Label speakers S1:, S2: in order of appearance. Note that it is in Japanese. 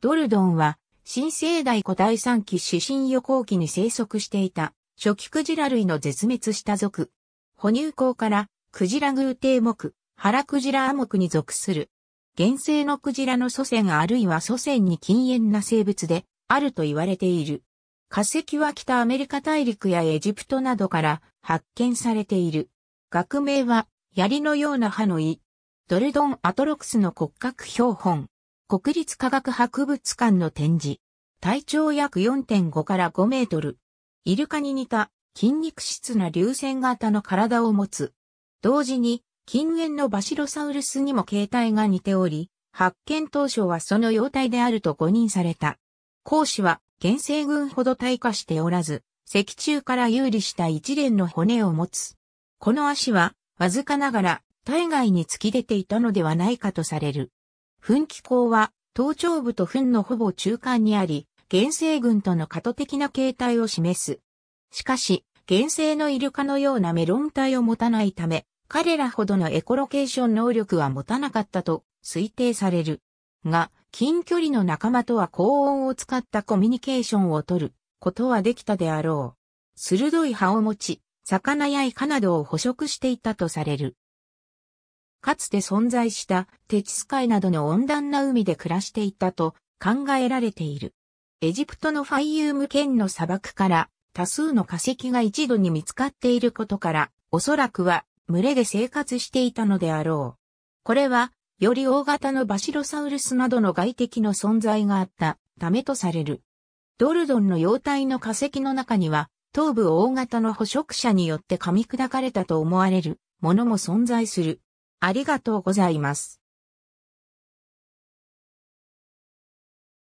S1: ド
S2: ルドンは、新生代古代三期死神予行期に生息していた、初期クジラ類の絶滅した族。哺乳口から、クジラ偶帝目、腹クジラ亜目に属する。原生のクジラの祖先あるいは祖先に禁煙な生物で、あると言われている。化石は北アメリカ大陸やエジプトなどから発見されている。学名は、槍のような歯の胃。ドルドンアトロクスの骨格標本。国立科学博物館の展示。体長約4.5から5メートル。イルカに似た筋肉質な流線型の体を持つ。同時に近縁のバシロサウルスにも形態が似ており、発見当初はその様態であると誤認された。講師は原生群ほど退化しておらず、脊柱から有利した一連の骨を持つ。この足は、わずかながら、体外に突き出ていたのではないかとされる。噴気口は頭頂部と噴のほぼ中間にあり、原生群との過渡的な形態を示す。しかし、原生のイルカのようなメロン体を持たないため、彼らほどのエコロケーション能力は持たなかったと推定される。が、近距離の仲間とは高音を使ったコミュニケーションを取ることはできたであろう。鋭い歯を持ち、魚やイカなどを捕食していたとされる。かつて存在したテチス海などの温暖な海で暮らしていたと考えられている。エジプトのファイユーム県の砂漠から多数の化石が一度に見つかっていることから、おそらくは群れで生活していたのであろう。これは、より大型のバシロサウルスなどの外敵の存在があったためとされる。ドルドンの幼体の化石の中には、頭部大型の捕食者によって噛み砕かれたと思われるものも存在する。
S1: ありがとうございます。